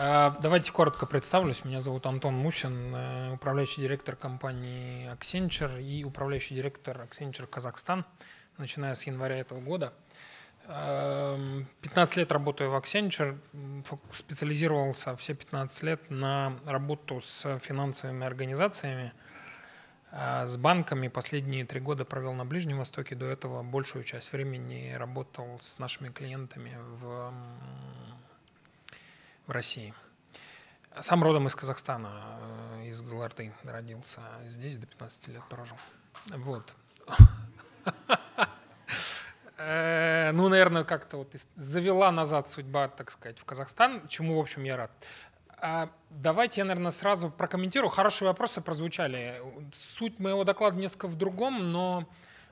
А, давайте коротко представлюсь. Меня зовут Антон Мусин, э, управляющий директор компании Accenture и управляющий директор Accenture Казахстан, начиная с января этого года. 15 эм, лет работаю в Accenture, специализировался все 15 лет на работу с финансовыми организациями, э, с банками. Последние три года провел на Ближнем Востоке, до этого большую часть времени работал с нашими клиентами в в России. Сам родом из Казахстана, э, из Гзларты родился. Здесь до 15 лет прожил. Вот. Э, ну, наверное, как-то вот завела назад судьба, так сказать, в Казахстан, чему, в общем, я рад. А давайте я, наверное, сразу прокомментирую. Хорошие вопросы прозвучали. Суть моего доклада несколько в другом, но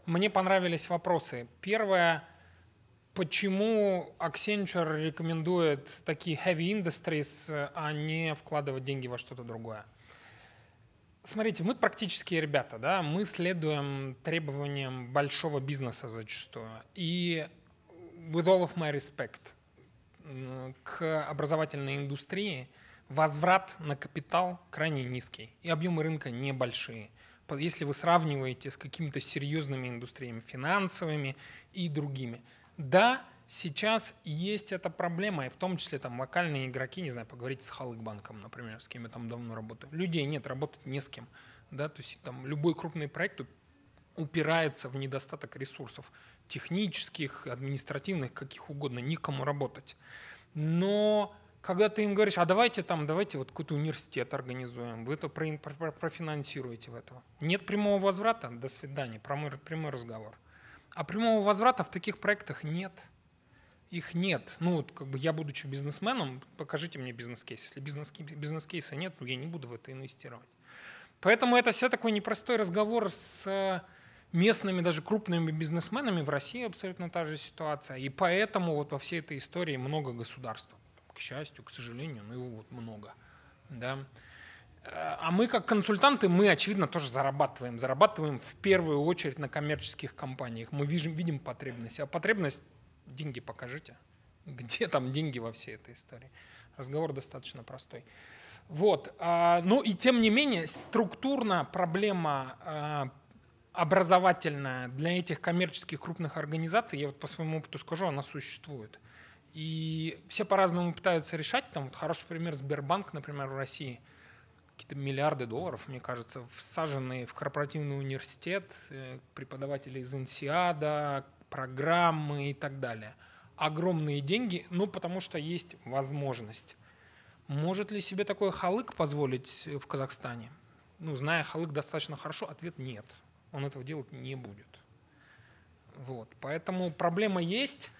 мне понравились вопросы. Первое – Почему Accenture рекомендует такие heavy industries, а не вкладывать деньги во что-то другое? Смотрите, мы практические ребята, да, мы следуем требованиям большого бизнеса зачастую. И with all of my respect к образовательной индустрии возврат на капитал крайне низкий, и объемы рынка небольшие. Если вы сравниваете с какими-то серьезными индустриями, финансовыми и другими – да, сейчас есть эта проблема, и в том числе там локальные игроки, не знаю, поговорить с Халыкбанком, например, с кем я там давно работаю. Людей нет, работать не с кем. Да, то есть там любой крупный проект упирается в недостаток ресурсов технических, административных, каких угодно, никому работать. Но когда ты им говоришь, а давайте там, давайте вот какой-то университет организуем, вы это профинансируете в этого. Нет прямого возврата, до свидания, прямой, прямой разговор. А прямого возврата в таких проектах нет. Их нет. Ну, вот, как бы я, будучи бизнесменом, покажите мне бизнес-кейс. Если бизнес-кейса нет, ну, я не буду в это инвестировать. Поэтому это все такой непростой разговор с местными, даже крупными бизнесменами. В России абсолютно та же ситуация. И поэтому вот во всей этой истории много государства. К счастью, к сожалению, ну его вот много. Да? Э, а мы как консультанты, мы, очевидно, тоже зарабатываем. Зарабатываем в первую очередь на коммерческих компаниях. Мы видим, видим потребность. А потребность – деньги покажите. Где там деньги во всей этой истории? Разговор достаточно простой. Вот. А, ну и тем не менее, структурно проблема э, образовательная для этих коммерческих крупных организаций, я вот по своему опыту скажу, она существует. И все по-разному пытаются решать. Там вот хороший пример Сбербанк, например, в России – какие-то миллиарды долларов, мне кажется, всаженные в корпоративный университет, э, преподаватели из Инсиада, программы и так далее. Огромные деньги, ну потому что есть возможность. Может ли себе такой халык позволить э, в Казахстане? Ну, зная халык достаточно хорошо, ответ нет. Он этого делать не будет. Вот. Поэтому проблема есть.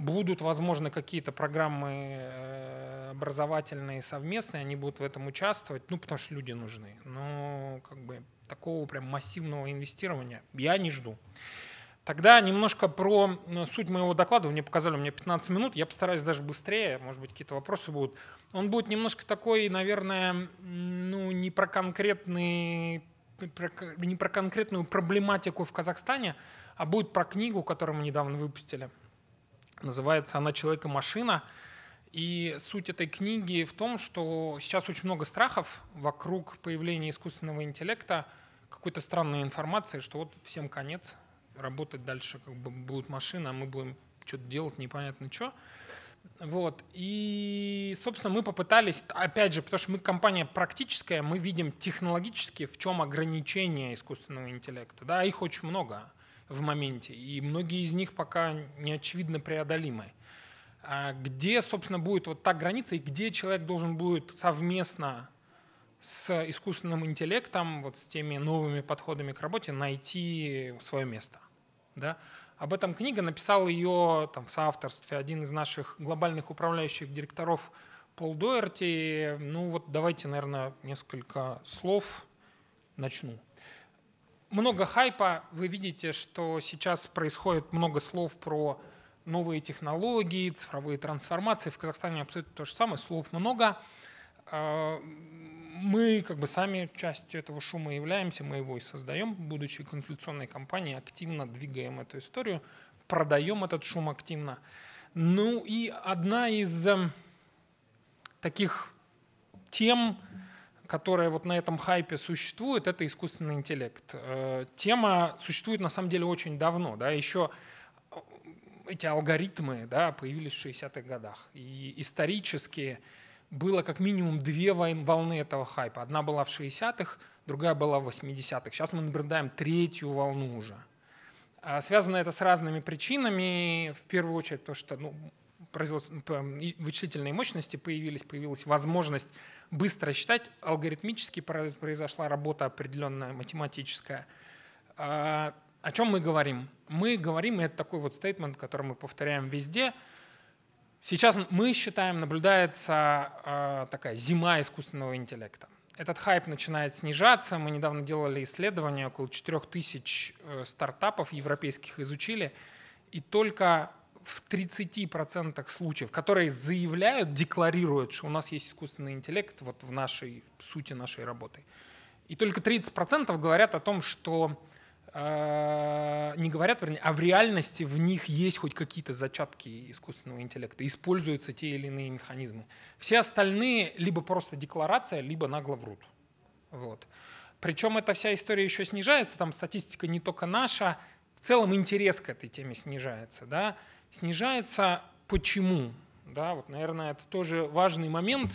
Будут, возможно, какие-то программы э, образовательные совместные, они будут в этом участвовать, ну, потому что люди нужны. Но как бы такого прям массивного инвестирования я не жду. Тогда немножко про ну, суть моего доклада. Вы мне показали, у меня 15 минут. Я постараюсь даже быстрее, может быть, какие-то вопросы будут. Он будет немножко такой, наверное, ну, не про конкретный не про конкретную проблематику в Казахстане, а будет про книгу, которую мы недавно выпустили. Называется она «Человек-машина». И суть этой книги в том, что сейчас очень много страхов вокруг появления искусственного интеллекта, какой-то странной информации, что вот всем конец, работать дальше как бы будет машина, а мы будем что-то делать, непонятно что. Вот. И, собственно, мы попытались, опять же, потому что мы компания практическая, мы видим технологически, в чем ограничения искусственного интеллекта. Да, их очень много в моменте. И многие из них пока неочевидно очевидно преодолимы. А где, собственно, будет вот та граница и где человек должен будет совместно с искусственным интеллектом, вот с теми новыми подходами к работе найти свое место. Да? Об этом книга написал ее там, в соавторстве один из наших глобальных управляющих директоров Пол Дойерти. Ну вот давайте, наверное, несколько слов начну много хайпа. Вы видите, что сейчас происходит много слов про новые технологии, цифровые трансформации. В Казахстане абсолютно то же самое, слов много. А, мы как бы сами частью этого шума являемся, мы его и создаем, будучи консультационной компанией, активно двигаем эту историю, продаем этот шум активно. Ну и одна из эм, таких тем, которая вот на этом хайпе существует, это искусственный интеллект. Э, тема существует на самом деле очень давно. Да? Еще э, эти алгоритмы да, появились в 60-х годах. И исторически было как минимум две волны этого хайпа. Одна была в 60-х, другая была в 80-х. Сейчас мы наблюдаем третью волну уже. А связано это с разными причинами. В первую очередь то, что ну, вычислительные мощности появились, появилась возможность быстро считать, алгоритмически произошла работа определенная, математическая. А, о чем мы говорим? Мы говорим, и это такой вот стейтмент, который мы повторяем везде, Сейчас мы считаем, наблюдается э, такая зима искусственного интеллекта. Этот хайп начинает снижаться. Мы недавно делали исследование, около 4000 э, стартапов европейских изучили, и только в 30% случаев, которые заявляют, декларируют, что у нас есть искусственный интеллект вот в нашей в сути нашей работы. И только 30% говорят о том, что э, не говорят, вернее, а в реальности в них есть хоть какие-то зачатки искусственного интеллекта, используются те или иные механизмы. Все остальные либо просто декларация, либо нагло врут. Вот. Причем эта вся история еще снижается, там статистика не только наша, в целом интерес к этой теме снижается. Да? Снижается почему? Да, вот, наверное, это тоже важный момент.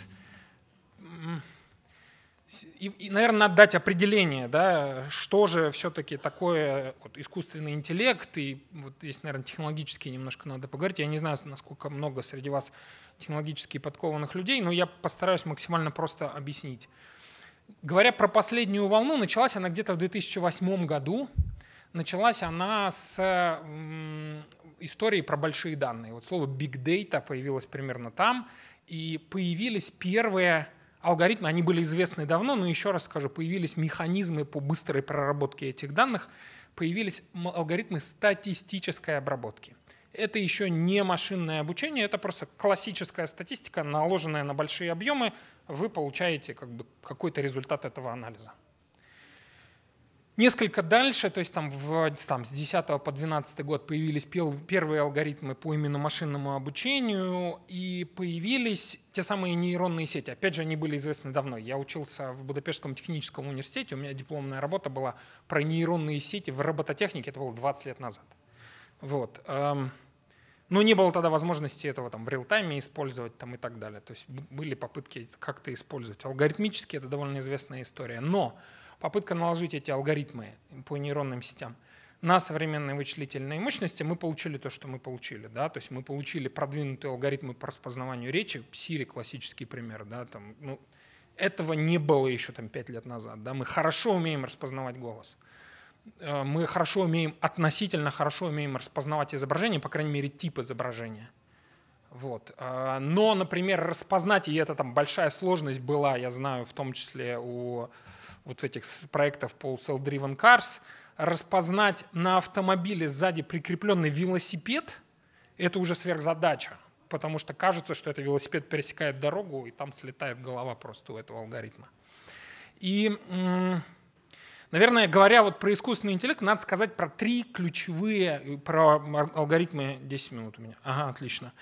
И, и, наверное, надо дать определение, да, что же все-таки такое вот, искусственный интеллект, и вот здесь, наверное, технологически немножко надо поговорить. Я не знаю, насколько много среди вас технологически подкованных людей, но я постараюсь максимально просто объяснить. Говоря про последнюю волну, началась она где-то в 2008 году. Началась она с истории про большие данные. Вот слово big data появилось примерно там, и появились первые алгоритмы, они были известны давно, но еще раз скажу, появились механизмы по быстрой проработке этих данных, появились алгоритмы статистической обработки. Это еще не машинное обучение, это просто классическая статистика, наложенная на большие объемы, вы получаете как бы какой-то результат этого анализа. Несколько дальше, то есть там, в, там с 10 по 12 год появились первые алгоритмы по именно машинному обучению и появились те самые нейронные сети. Опять же, они были известны давно. Я учился в Будапештском техническом университете, у меня дипломная работа была про нейронные сети в робототехнике, это было 20 лет назад. Вот. Эм, но не было тогда возможности этого там в реал-тайме использовать там, и так далее. То есть были попытки как-то использовать. Алгоритмически это довольно известная история. Но попытка наложить эти алгоритмы по нейронным сетям на современные вычислительные мощности, мы получили то, что мы получили. Да? То есть мы получили продвинутые алгоритмы по распознаванию речи, Siri классический пример. Да? Там, ну, этого не было еще там, 5 лет назад. Да? Мы хорошо умеем распознавать голос. Э, мы хорошо умеем, относительно хорошо умеем распознавать изображение, по крайней мере, тип изображения. Вот. Э, но, например, распознать, и это там большая сложность была, я знаю, в том числе у вот этих проектов Paul Cell Driven Cars, распознать на автомобиле сзади прикрепленный велосипед, это уже сверхзадача, потому что кажется, что это велосипед пересекает дорогу, и там слетает голова просто у этого алгоритма. И, наверное, говоря вот про искусственный интеллект, надо сказать про три ключевые, э, про алгоритмы, 10 минут у меня, ага, отлично.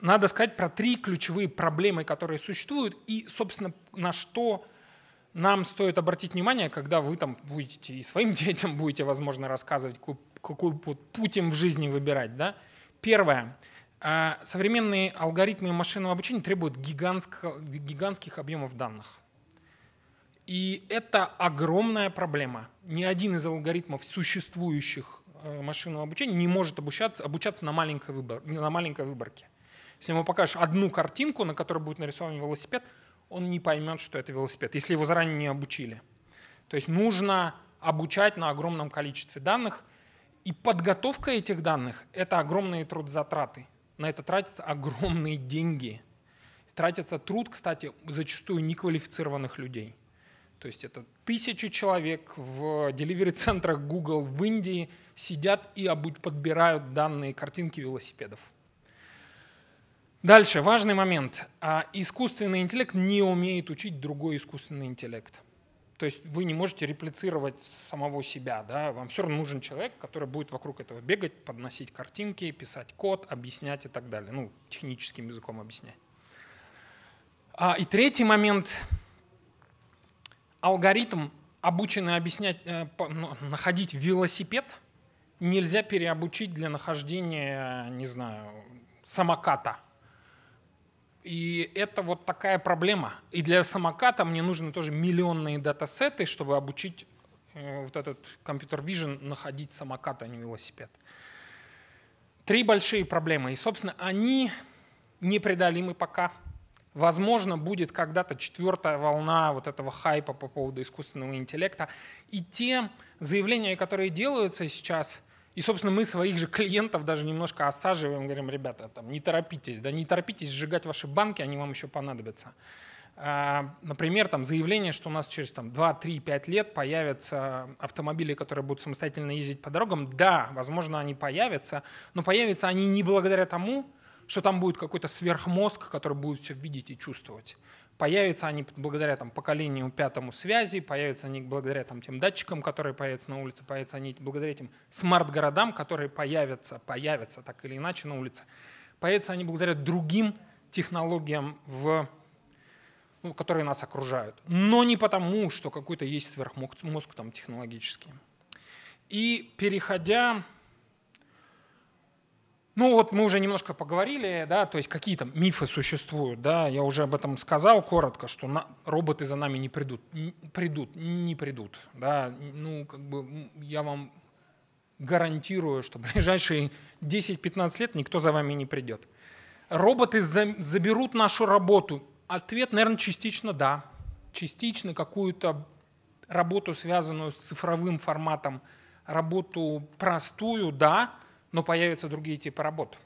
Надо сказать про три ключевые проблемы, которые существуют, и, собственно, на что нам стоит обратить внимание, когда вы там будете и своим детям будете, возможно, рассказывать, какой, путь им в жизни выбирать. Да? Первое. А, современные алгоритмы машинного обучения требуют гигантских, гигантских объемов данных. И это огромная проблема. Ни один из алгоритмов существующих э, машинного обучения не может обучаться, обучаться на, маленькой выбор, на маленькой выборке. Если ему покажешь одну картинку, на которой будет нарисован велосипед – он не поймет, что это велосипед, если его заранее не обучили. То есть нужно обучать на огромном количестве данных, и подготовка этих данных – это огромные трудозатраты. На это тратятся огромные деньги. Тратится труд, кстати, зачастую неквалифицированных людей. То есть это тысячи человек в деливери-центрах Google в Индии сидят и подбирают данные картинки велосипедов. Дальше, важный момент. А, искусственный интеллект не умеет учить другой искусственный интеллект. То есть вы не можете реплицировать самого себя. Да? Вам все равно нужен человек, который будет вокруг этого бегать, подносить картинки, писать код, объяснять и так далее. Ну, техническим языком объяснять. А, и третий момент. Алгоритм, обученный объяснять, э, находить велосипед, нельзя переобучить для нахождения, не знаю, самоката – и это вот такая проблема. И для самоката мне нужны тоже миллионные датасеты, чтобы обучить э, вот этот компьютер Vision находить самокат, а не велосипед. Три большие проблемы. И, собственно, они непреодолимы пока. Возможно, будет когда-то четвертая волна вот этого хайпа по поводу искусственного интеллекта. И те заявления, которые делаются сейчас – и, собственно, мы своих же клиентов даже немножко осаживаем, говорим, ребята, там, не торопитесь, да не торопитесь сжигать ваши банки, они вам еще понадобятся. А, например, там заявление, что у нас через там, 2, 3, 5 лет появятся автомобили, которые будут самостоятельно ездить по дорогам. Да, возможно, они появятся, но появятся они не благодаря тому, что там будет какой-то сверхмозг, который будет все видеть и чувствовать. Появятся они благодаря там, поколению пятому связи, появятся они благодаря там, тем датчикам, которые появятся на улице, появятся они благодаря тем смарт-городам, которые появятся, появятся так или иначе на улице. Появятся они благодаря другим технологиям, в, ну, которые нас окружают. Но не потому, что какой-то есть сверхмозг там, технологический. И переходя ну вот мы уже немножко поговорили, да, то есть какие там мифы существуют, да, я уже об этом сказал коротко, что на, роботы за нами не придут, не, придут, не придут, да, ну как бы я вам гарантирую, что ближайшие 10-15 лет никто за вами не придет. Роботы за, заберут нашу работу? Ответ, наверное, частично да, частично какую-то работу, связанную с цифровым форматом, работу простую, да, но появятся другие типы работ.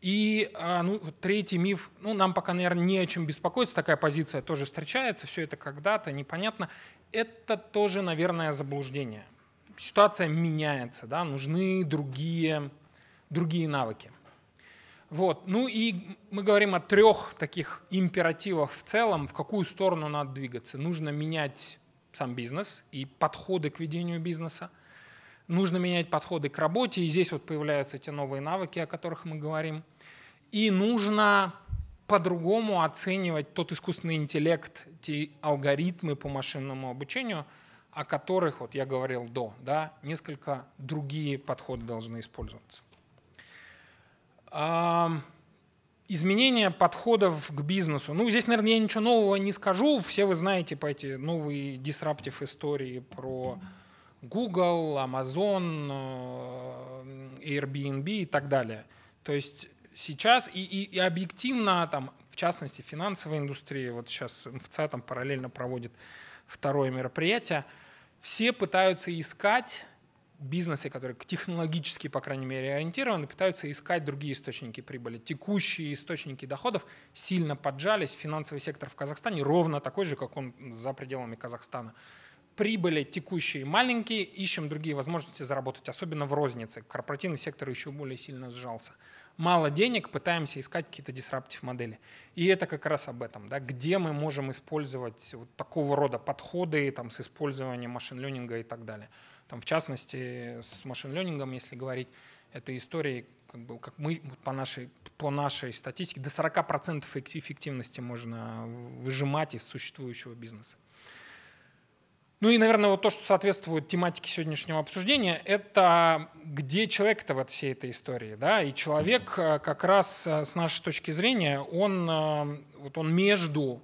И а, ну, третий миф, ну, нам пока, наверное, не о чем беспокоиться, такая позиция тоже встречается, все это когда-то, непонятно. Это тоже, наверное, заблуждение. Ситуация меняется, да, нужны другие, другие навыки. Вот. Ну и мы говорим о трех таких императивах в целом, в какую сторону надо двигаться. Нужно менять сам бизнес и подходы к ведению бизнеса – нужно менять подходы к работе, и здесь вот появляются те новые навыки, о которых мы говорим. И нужно по-другому оценивать тот искусственный интеллект, те алгоритмы по машинному обучению, о которых вот я говорил до, да, несколько другие подходы должны использоваться. Изменение подходов к бизнесу. Ну, здесь, наверное, я ничего нового не скажу. Все вы знаете по эти новые дисраптив истории про Google, Amazon, э, Airbnb и так далее. То есть сейчас и, и, и объективно, там, в частности, финансовая индустрия, вот сейчас МФЦ там параллельно проводит второе мероприятие, все пытаются искать бизнесы, которые технологически, по крайней мере, ориентированы, пытаются искать другие источники прибыли. Текущие источники доходов сильно поджались. Финансовый сектор в Казахстане ровно такой же, как он за пределами Казахстана прибыли текущие маленькие, ищем другие возможности заработать, особенно в рознице. Корпоративный сектор еще более сильно сжался. Мало денег, пытаемся искать какие-то дисраптив модели. И это как раз об этом, да, где мы можем использовать вот такого рода подходы там, с использованием машин-ленинга и так далее. Там, в частности, с машин-ленингом, если говорить, этой истории, как, бы, как мы по нашей, по нашей статистике, до 40% эффективности можно выжимать из существующего бизнеса. Ну и, наверное, вот то, что соответствует тематике сегодняшнего обсуждения, это где человек-то во всей этой истории, да, и человек э, как раз э, с нашей точки зрения, он, э, вот он между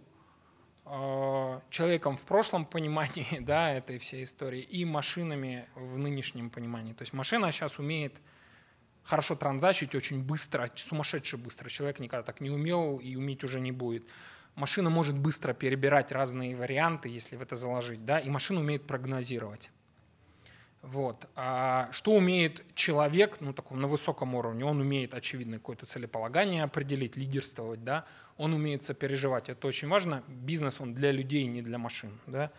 человеком в прошлом понимании, да, этой всей истории, и машинами в нынешнем понимании. То есть машина сейчас умеет хорошо транзачить очень быстро, сумасшедше быстро. Человек никогда так не умел и уметь уже не будет машина может быстро перебирать разные варианты, если в это заложить, да, и машина умеет прогнозировать. Вот. А что умеет человек, ну, таком, на высоком уровне? Он умеет, очевидно, какое-то целеполагание определить, лидерствовать, да. Он умеет сопереживать. Это очень важно. Бизнес, он для людей, не для машин, да.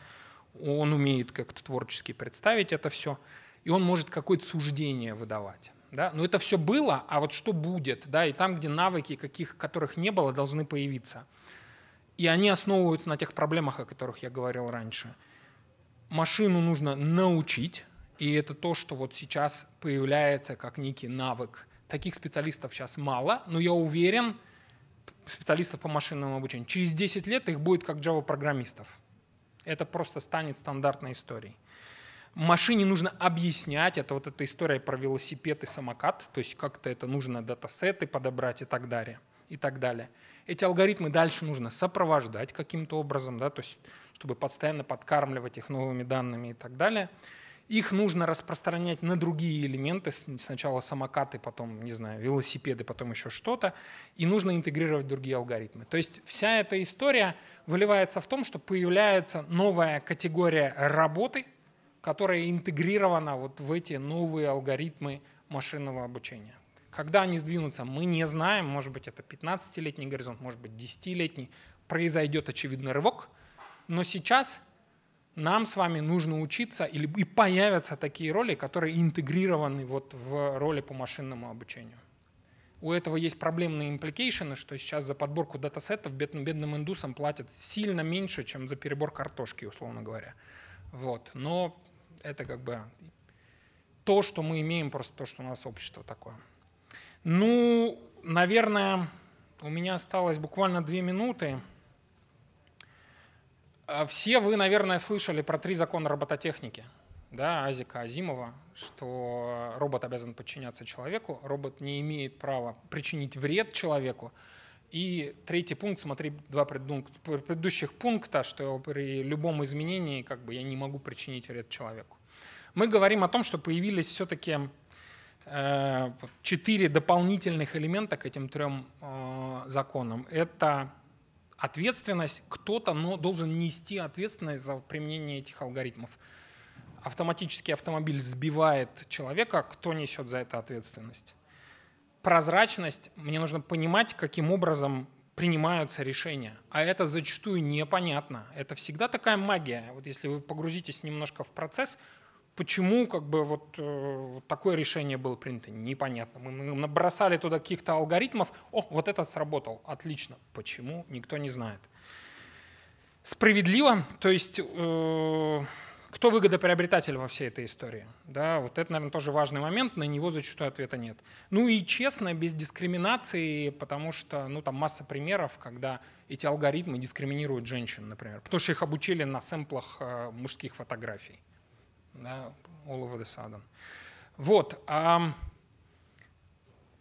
Он умеет как-то творчески представить это все. И он может какое-то суждение выдавать. Да? Но это все было, а вот что будет, да, и там, где навыки, каких, которых не было, должны появиться – и они основываются на тех проблемах, о которых я говорил раньше. Машину нужно научить, и это то, что вот сейчас появляется как некий навык. Таких специалистов сейчас мало, но я уверен, специалистов по машинному обучению. Через 10 лет их будет как Java-программистов. Это просто станет стандартной историей. Машине нужно объяснять, это вот эта история про велосипед и самокат, то есть как-то это нужно датасеты подобрать и так далее. И так далее. Эти алгоритмы дальше нужно сопровождать каким-то образом, да, то есть, чтобы постоянно подкармливать их новыми данными и так далее. Их нужно распространять на другие элементы, сначала самокаты, потом, не знаю, велосипеды, потом еще что-то, и нужно интегрировать другие алгоритмы. То есть вся эта история выливается в том, что появляется новая категория работы, которая интегрирована вот в эти новые алгоритмы машинного обучения. Когда они сдвинутся, мы не знаем, может быть, это 15-летний горизонт, может быть, 10-летний, произойдет очевидный рывок, но сейчас нам с вами нужно учиться, и появятся такие роли, которые интегрированы вот в роли по машинному обучению. У этого есть проблемные импликейшены, что сейчас за подборку датасетов бедным, бедным индусам платят сильно меньше, чем за перебор картошки, условно говоря. Вот. Но это как бы то, что мы имеем, просто то, что у нас общество такое. Ну, наверное, у меня осталось буквально две минуты. А все вы, наверное, слышали про три закона робототехники. Да, Азика Азимова, что робот обязан подчиняться человеку, робот не имеет права причинить вред человеку. И третий пункт, смотри, два предыдущих пункта, что при любом изменении как бы, я не могу причинить вред человеку. Мы говорим о том, что появились все-таки Э, четыре дополнительных элемента к этим трем э, законам. Это ответственность, кто-то должен нести ответственность за применение этих алгоритмов. Автоматический автомобиль сбивает человека, кто несет за это ответственность? Прозрачность, мне нужно понимать, каким образом принимаются решения. А это зачастую непонятно. Это всегда такая магия. Вот если вы погрузитесь немножко в процесс, почему как бы вот, э, вот такое решение было принято, непонятно. Мы набросали туда каких-то алгоритмов, о, вот этот сработал, отлично. Почему, никто не знает. Справедливо, то есть э, кто выгодоприобретатель во всей этой истории? Да, вот это, наверное, тоже важный момент, на него зачастую ответа нет. Ну и честно, без дискриминации, потому что ну, там масса примеров, когда эти алгоритмы дискриминируют женщин, например, потому что их обучили на сэмплах э, мужских фотографий да, all over the sudden. Вот. А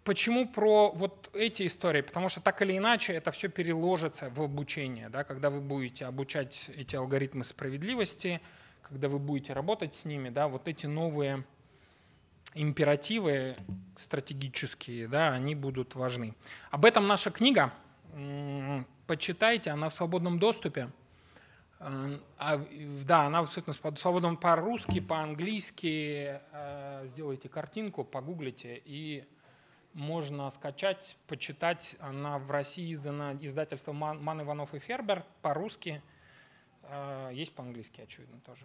почему про вот эти истории? Потому что так или иначе это все переложится в обучение. Да? Когда вы будете обучать эти алгоритмы справедливости, когда вы будете работать с ними, да, вот эти новые императивы стратегические, да, они будут важны. Об этом наша книга. Почитайте, она в свободном доступе. А да, она абсолютно под по-русски, по-английски. Э, сделайте картинку, погуглите, и можно скачать, почитать. Она в России издана издательством «Ман, Иванов и Фербер» по-русски. Э, есть по-английски, очевидно, тоже.